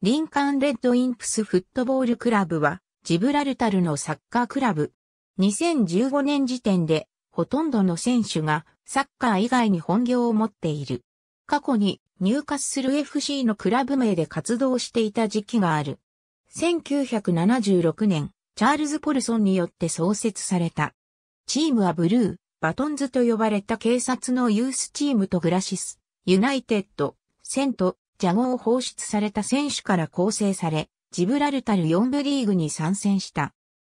リンカンレッドインプスフットボールクラブは、ジブラルタルのサッカークラブ。2015年時点で、ほとんどの選手がサッカー以外に本業を持っている。過去に入荷する FC のクラブ名で活動していた時期がある。1976年、チャールズ・ポルソンによって創設された。チームはブルー、バトンズと呼ばれた警察のユースチームとグラシス、ユナイテッド、セント、ジャゴを放出された選手から構成され、ジブラルタル4部リーグに参戦した。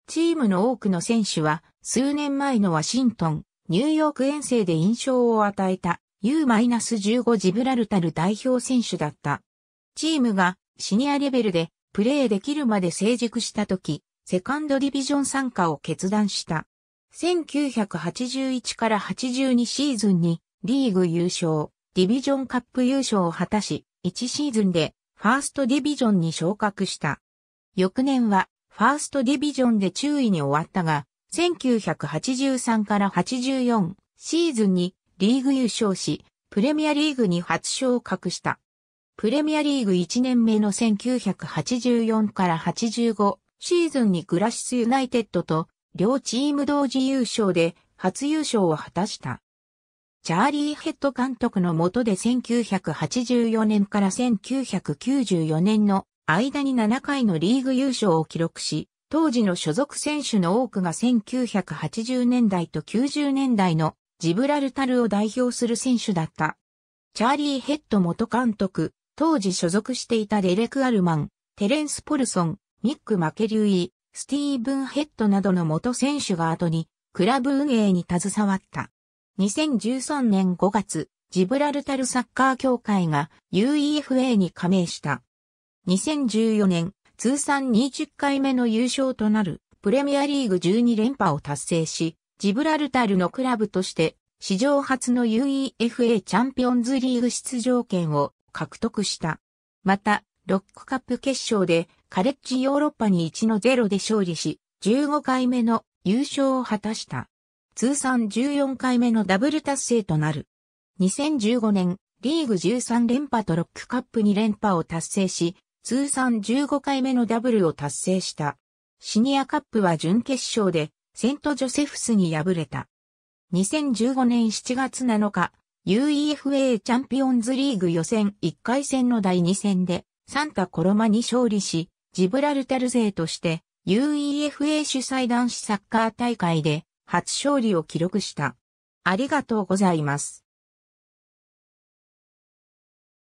チームの多くの選手は、数年前のワシントン、ニューヨーク遠征で印象を与えた U-15 ジブラルタル代表選手だった。チームがシニアレベルでプレーできるまで成熟した時、セカンドディビジョン参加を決断した。1981から82シーズンにリーグ優勝、ディビジョンカップ優勝を果たし、1シーズンでファーストディビジョンに昇格した。翌年はファーストディビジョンで注意に終わったが、1983から84シーズンにリーグ優勝し、プレミアリーグに初昇格した。プレミアリーグ1年目の1984から85シーズンにグラシスユナイテッドと両チーム同時優勝で初優勝を果たした。チャーリー・ヘッド監督の下で1984年から1994年の間に7回のリーグ優勝を記録し、当時の所属選手の多くが1980年代と90年代のジブラルタルを代表する選手だった。チャーリー・ヘッド元監督、当時所属していたデレク・アルマン、テレンス・ポルソン、ミック・マケリュイ、スティーブン・ヘッドなどの元選手が後に、クラブ運営に携わった。2013年5月、ジブラルタルサッカー協会が UEFA に加盟した。2014年、通算20回目の優勝となるプレミアリーグ12連覇を達成し、ジブラルタルのクラブとして史上初の UEFA チャンピオンズリーグ出場権を獲得した。また、ロックカップ決勝でカレッジヨーロッパに1の0で勝利し、15回目の優勝を果たした。通算14回目のダブル達成となる。2015年、リーグ13連覇とロックカップ2連覇を達成し、通算15回目のダブルを達成した。シニアカップは準決勝で、セントジョセフスに敗れた。2015年7月7日、UEFA チャンピオンズリーグ予選1回戦の第2戦で、サンタコロマに勝利し、ジブラルタル勢として、UEFA 主催男子サッカー大会で、初勝利を記録した。ありがとうございます。